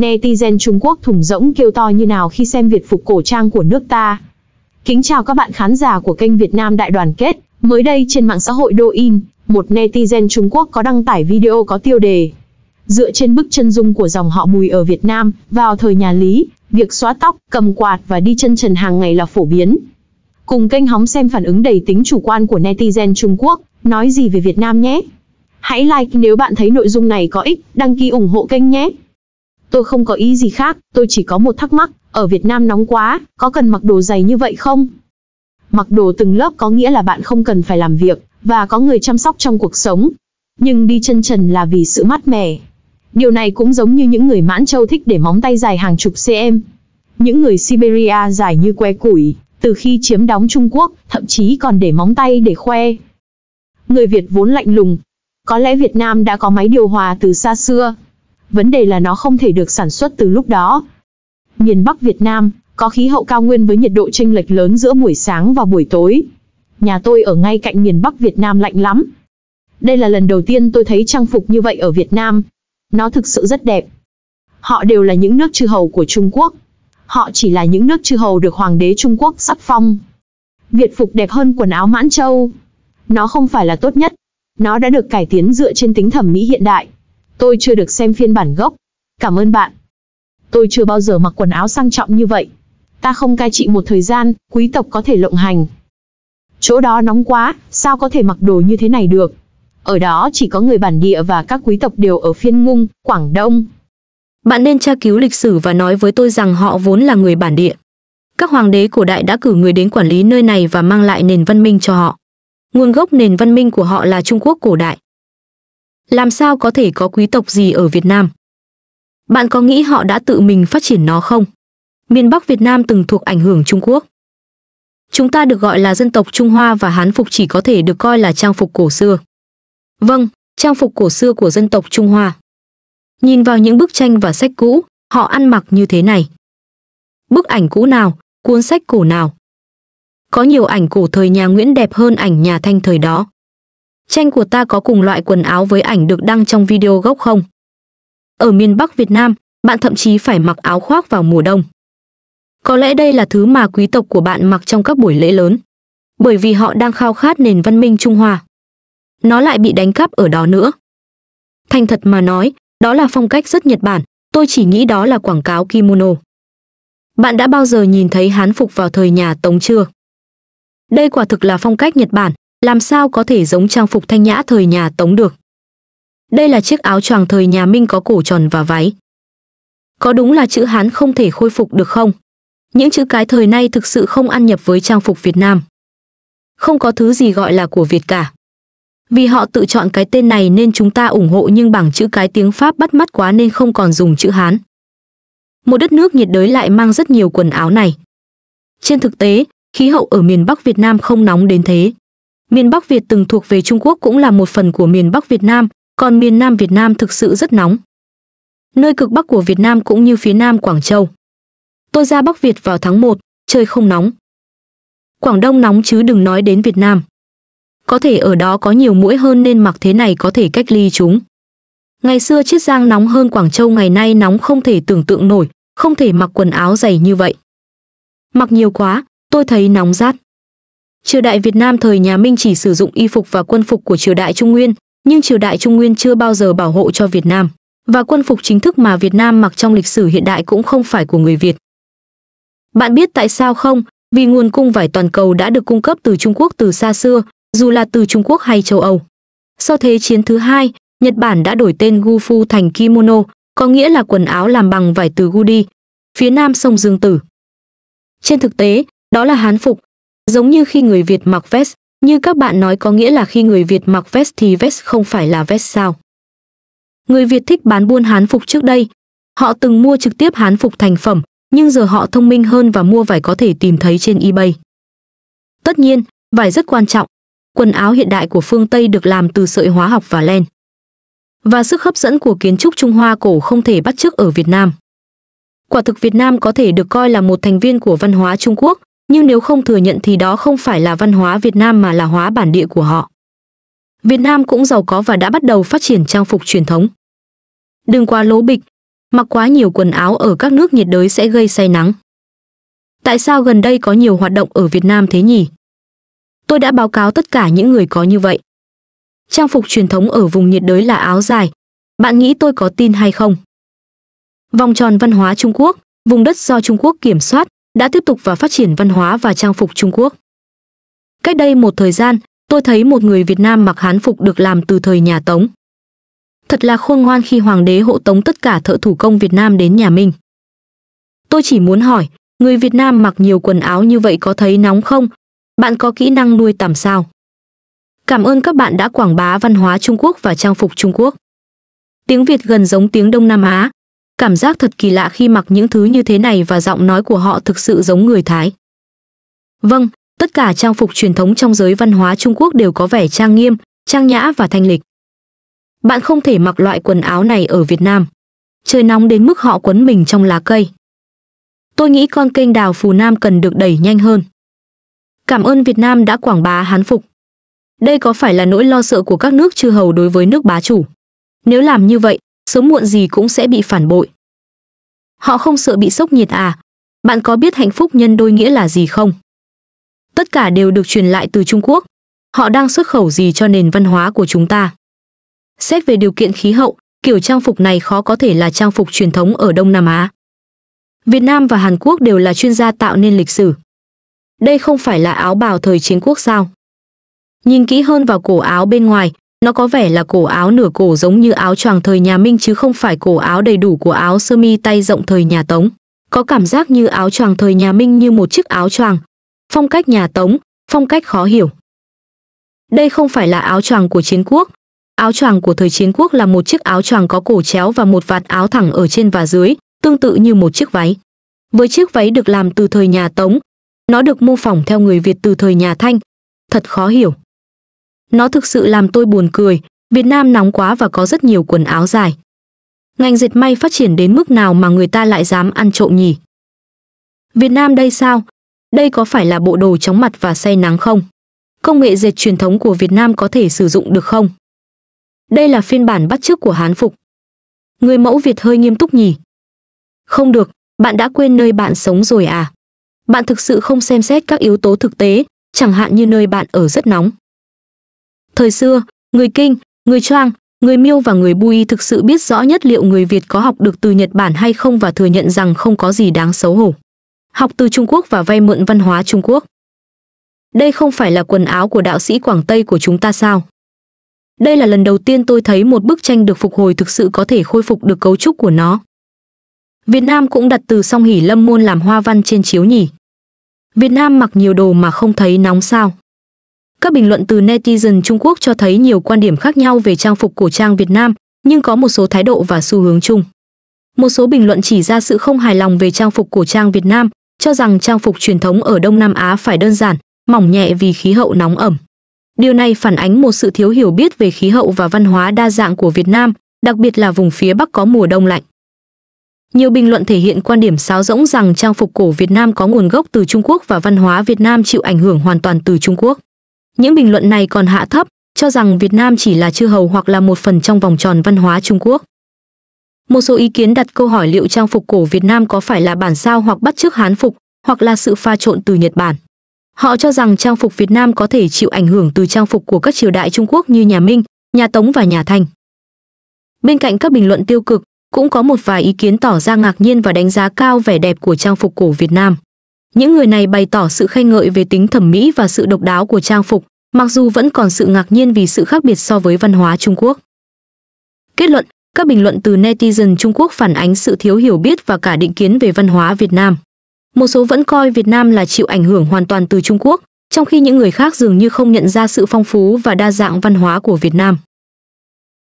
Netizen Trung Quốc thủng rỗng kêu to như nào khi xem Việt phục cổ trang của nước ta. Kính chào các bạn khán giả của kênh Việt Nam Đại Đoàn Kết. Mới đây trên mạng xã hội Douyin, một netizen Trung Quốc có đăng tải video có tiêu đề Dựa trên bức chân dung của dòng họ Bùi ở Việt Nam, vào thời nhà Lý, việc xóa tóc, cầm quạt và đi chân trần hàng ngày là phổ biến. Cùng kênh hóng xem phản ứng đầy tính chủ quan của netizen Trung Quốc, nói gì về Việt Nam nhé. Hãy like nếu bạn thấy nội dung này có ích, đăng ký ủng hộ kênh nhé. Tôi không có ý gì khác, tôi chỉ có một thắc mắc, ở Việt Nam nóng quá, có cần mặc đồ dày như vậy không? Mặc đồ từng lớp có nghĩa là bạn không cần phải làm việc, và có người chăm sóc trong cuộc sống. Nhưng đi chân trần là vì sự mát mẻ. Điều này cũng giống như những người mãn châu thích để móng tay dài hàng chục cm. Những người Siberia dài như que củi, từ khi chiếm đóng Trung Quốc, thậm chí còn để móng tay để khoe. Người Việt vốn lạnh lùng. Có lẽ Việt Nam đã có máy điều hòa từ xa xưa, vấn đề là nó không thể được sản xuất từ lúc đó. Miền Bắc Việt Nam, có khí hậu cao nguyên với nhiệt độ chênh lệch lớn giữa buổi sáng và buổi tối. Nhà tôi ở ngay cạnh miền Bắc Việt Nam lạnh lắm. Đây là lần đầu tiên tôi thấy trang phục như vậy ở Việt Nam. Nó thực sự rất đẹp. Họ đều là những nước chư hầu của Trung Quốc. Họ chỉ là những nước chư hầu được Hoàng đế Trung Quốc sắc phong. Việt phục đẹp hơn quần áo Mãn Châu. Nó không phải là tốt nhất. Nó đã được cải tiến dựa trên tính thẩm mỹ hiện đại Tôi chưa được xem phiên bản gốc. Cảm ơn bạn. Tôi chưa bao giờ mặc quần áo sang trọng như vậy. Ta không cai trị một thời gian, quý tộc có thể lộng hành. Chỗ đó nóng quá, sao có thể mặc đồ như thế này được? Ở đó chỉ có người bản địa và các quý tộc đều ở phiên ngung, Quảng Đông. Bạn nên tra cứu lịch sử và nói với tôi rằng họ vốn là người bản địa. Các hoàng đế cổ đại đã cử người đến quản lý nơi này và mang lại nền văn minh cho họ. Nguồn gốc nền văn minh của họ là Trung Quốc cổ đại làm sao có thể có quý tộc gì ở Việt Nam? Bạn có nghĩ họ đã tự mình phát triển nó không? Miền Bắc Việt Nam từng thuộc ảnh hưởng Trung Quốc. Chúng ta được gọi là dân tộc Trung Hoa và Hán phục chỉ có thể được coi là trang phục cổ xưa. Vâng, trang phục cổ xưa của dân tộc Trung Hoa. Nhìn vào những bức tranh và sách cũ, họ ăn mặc như thế này. Bức ảnh cũ nào, cuốn sách cổ nào. Có nhiều ảnh cổ thời nhà Nguyễn đẹp hơn ảnh nhà Thanh thời đó tranh của ta có cùng loại quần áo với ảnh được đăng trong video gốc không? Ở miền Bắc Việt Nam, bạn thậm chí phải mặc áo khoác vào mùa đông. Có lẽ đây là thứ mà quý tộc của bạn mặc trong các buổi lễ lớn, bởi vì họ đang khao khát nền văn minh Trung Hoa. Nó lại bị đánh cắp ở đó nữa. Thành thật mà nói, đó là phong cách rất Nhật Bản, tôi chỉ nghĩ đó là quảng cáo kimono. Bạn đã bao giờ nhìn thấy hán phục vào thời nhà Tống chưa? Đây quả thực là phong cách Nhật Bản, làm sao có thể giống trang phục thanh nhã thời nhà Tống được. Đây là chiếc áo choàng thời nhà Minh có cổ tròn và váy. Có đúng là chữ Hán không thể khôi phục được không? Những chữ cái thời nay thực sự không ăn nhập với trang phục Việt Nam. Không có thứ gì gọi là của Việt cả. Vì họ tự chọn cái tên này nên chúng ta ủng hộ nhưng bảng chữ cái tiếng Pháp bắt mắt quá nên không còn dùng chữ Hán. Một đất nước nhiệt đới lại mang rất nhiều quần áo này. Trên thực tế, khí hậu ở miền Bắc Việt Nam không nóng đến thế. Miền Bắc Việt từng thuộc về Trung Quốc cũng là một phần của miền Bắc Việt Nam, còn miền Nam Việt Nam thực sự rất nóng. Nơi cực Bắc của Việt Nam cũng như phía Nam Quảng Châu. Tôi ra Bắc Việt vào tháng 1, chơi không nóng. Quảng Đông nóng chứ đừng nói đến Việt Nam. Có thể ở đó có nhiều mũi hơn nên mặc thế này có thể cách ly chúng. Ngày xưa Chiết Giang nóng hơn Quảng Châu ngày nay nóng không thể tưởng tượng nổi, không thể mặc quần áo dày như vậy. Mặc nhiều quá, tôi thấy nóng rát. Triều đại Việt Nam thời nhà Minh chỉ sử dụng y phục và quân phục của triều đại Trung Nguyên, nhưng triều đại Trung Nguyên chưa bao giờ bảo hộ cho Việt Nam, và quân phục chính thức mà Việt Nam mặc trong lịch sử hiện đại cũng không phải của người Việt. Bạn biết tại sao không? Vì nguồn cung vải toàn cầu đã được cung cấp từ Trung Quốc từ xa xưa, dù là từ Trung Quốc hay châu Âu. Sau Thế chiến thứ hai, Nhật Bản đã đổi tên Gufu thành kimono, có nghĩa là quần áo làm bằng vải từ Gudi, phía nam sông Dương Tử. Trên thực tế, đó là Hán phục, Giống như khi người Việt mặc vest, như các bạn nói có nghĩa là khi người Việt mặc vest thì vest không phải là vest sao. Người Việt thích bán buôn hán phục trước đây. Họ từng mua trực tiếp hán phục thành phẩm, nhưng giờ họ thông minh hơn và mua vải có thể tìm thấy trên eBay. Tất nhiên, vải rất quan trọng. Quần áo hiện đại của phương Tây được làm từ sợi hóa học và len. Và sức hấp dẫn của kiến trúc Trung Hoa cổ không thể bắt chước ở Việt Nam. Quả thực Việt Nam có thể được coi là một thành viên của văn hóa Trung Quốc, nhưng nếu không thừa nhận thì đó không phải là văn hóa Việt Nam mà là hóa bản địa của họ. Việt Nam cũng giàu có và đã bắt đầu phát triển trang phục truyền thống. Đừng quá lố bịch, mặc quá nhiều quần áo ở các nước nhiệt đới sẽ gây say nắng. Tại sao gần đây có nhiều hoạt động ở Việt Nam thế nhỉ? Tôi đã báo cáo tất cả những người có như vậy. Trang phục truyền thống ở vùng nhiệt đới là áo dài. Bạn nghĩ tôi có tin hay không? Vòng tròn văn hóa Trung Quốc, vùng đất do Trung Quốc kiểm soát, đã tiếp tục và phát triển văn hóa và trang phục Trung Quốc. Cách đây một thời gian, tôi thấy một người Việt Nam mặc hán phục được làm từ thời nhà Tống. Thật là khôn ngoan khi hoàng đế hộ tống tất cả thợ thủ công Việt Nam đến nhà mình. Tôi chỉ muốn hỏi, người Việt Nam mặc nhiều quần áo như vậy có thấy nóng không? Bạn có kỹ năng nuôi tằm sao? Cảm ơn các bạn đã quảng bá văn hóa Trung Quốc và trang phục Trung Quốc. Tiếng Việt gần giống tiếng Đông Nam Á, Cảm giác thật kỳ lạ khi mặc những thứ như thế này và giọng nói của họ thực sự giống người Thái. Vâng, tất cả trang phục truyền thống trong giới văn hóa Trung Quốc đều có vẻ trang nghiêm, trang nhã và thanh lịch. Bạn không thể mặc loại quần áo này ở Việt Nam. Trời nóng đến mức họ quấn mình trong lá cây. Tôi nghĩ con kênh đào Phù Nam cần được đẩy nhanh hơn. Cảm ơn Việt Nam đã quảng bá hán phục. Đây có phải là nỗi lo sợ của các nước chư hầu đối với nước bá chủ? Nếu làm như vậy, sớm muộn gì cũng sẽ bị phản bội. Họ không sợ bị sốc nhiệt à? Bạn có biết hạnh phúc nhân đôi nghĩa là gì không? Tất cả đều được truyền lại từ Trung Quốc. Họ đang xuất khẩu gì cho nền văn hóa của chúng ta? Xét về điều kiện khí hậu, kiểu trang phục này khó có thể là trang phục truyền thống ở Đông Nam Á. Việt Nam và Hàn Quốc đều là chuyên gia tạo nên lịch sử. Đây không phải là áo bào thời chiến quốc sao? Nhìn kỹ hơn vào cổ áo bên ngoài, nó có vẻ là cổ áo nửa cổ giống như áo choàng thời nhà Minh chứ không phải cổ áo đầy đủ của áo sơ mi tay rộng thời nhà Tống. Có cảm giác như áo choàng thời nhà Minh như một chiếc áo choàng. Phong cách nhà Tống, phong cách khó hiểu. Đây không phải là áo choàng của chiến quốc. Áo choàng của thời chiến quốc là một chiếc áo choàng có cổ chéo và một vạt áo thẳng ở trên và dưới, tương tự như một chiếc váy. Với chiếc váy được làm từ thời nhà Tống, nó được mô phỏng theo người Việt từ thời nhà Thanh. Thật khó hiểu. Nó thực sự làm tôi buồn cười, Việt Nam nóng quá và có rất nhiều quần áo dài. Ngành dệt may phát triển đến mức nào mà người ta lại dám ăn trộm nhỉ? Việt Nam đây sao? Đây có phải là bộ đồ chống mặt và say nắng không? Công nghệ dệt truyền thống của Việt Nam có thể sử dụng được không? Đây là phiên bản bắt chước của Hán phục. Người mẫu Việt hơi nghiêm túc nhỉ? Không được, bạn đã quên nơi bạn sống rồi à? Bạn thực sự không xem xét các yếu tố thực tế, chẳng hạn như nơi bạn ở rất nóng. Thời xưa, người Kinh, người Choang, người Miêu và người Bui thực sự biết rõ nhất liệu người Việt có học được từ Nhật Bản hay không và thừa nhận rằng không có gì đáng xấu hổ. Học từ Trung Quốc và vay mượn văn hóa Trung Quốc. Đây không phải là quần áo của đạo sĩ Quảng Tây của chúng ta sao? Đây là lần đầu tiên tôi thấy một bức tranh được phục hồi thực sự có thể khôi phục được cấu trúc của nó. Việt Nam cũng đặt từ song hỉ lâm môn làm hoa văn trên chiếu nhỉ. Việt Nam mặc nhiều đồ mà không thấy nóng sao. Các bình luận từ netizen Trung Quốc cho thấy nhiều quan điểm khác nhau về trang phục cổ trang Việt Nam, nhưng có một số thái độ và xu hướng chung. Một số bình luận chỉ ra sự không hài lòng về trang phục cổ trang Việt Nam, cho rằng trang phục truyền thống ở Đông Nam Á phải đơn giản, mỏng nhẹ vì khí hậu nóng ẩm. Điều này phản ánh một sự thiếu hiểu biết về khí hậu và văn hóa đa dạng của Việt Nam, đặc biệt là vùng phía Bắc có mùa đông lạnh. Nhiều bình luận thể hiện quan điểm sáo rỗng rằng trang phục cổ Việt Nam có nguồn gốc từ Trung Quốc và văn hóa Việt Nam chịu ảnh hưởng hoàn toàn từ Trung Quốc. Những bình luận này còn hạ thấp, cho rằng Việt Nam chỉ là chư hầu hoặc là một phần trong vòng tròn văn hóa Trung Quốc. Một số ý kiến đặt câu hỏi liệu trang phục cổ Việt Nam có phải là bản sao hoặc bắt chước Hán phục, hoặc là sự pha trộn từ Nhật Bản. Họ cho rằng trang phục Việt Nam có thể chịu ảnh hưởng từ trang phục của các triều đại Trung Quốc như nhà Minh, nhà Tống và nhà Thanh. Bên cạnh các bình luận tiêu cực, cũng có một vài ý kiến tỏ ra ngạc nhiên và đánh giá cao vẻ đẹp của trang phục cổ Việt Nam. Những người này bày tỏ sự khen ngợi về tính thẩm mỹ và sự độc đáo của trang phục, mặc dù vẫn còn sự ngạc nhiên vì sự khác biệt so với văn hóa Trung Quốc. Kết luận, các bình luận từ netizen Trung Quốc phản ánh sự thiếu hiểu biết và cả định kiến về văn hóa Việt Nam. Một số vẫn coi Việt Nam là chịu ảnh hưởng hoàn toàn từ Trung Quốc, trong khi những người khác dường như không nhận ra sự phong phú và đa dạng văn hóa của Việt Nam.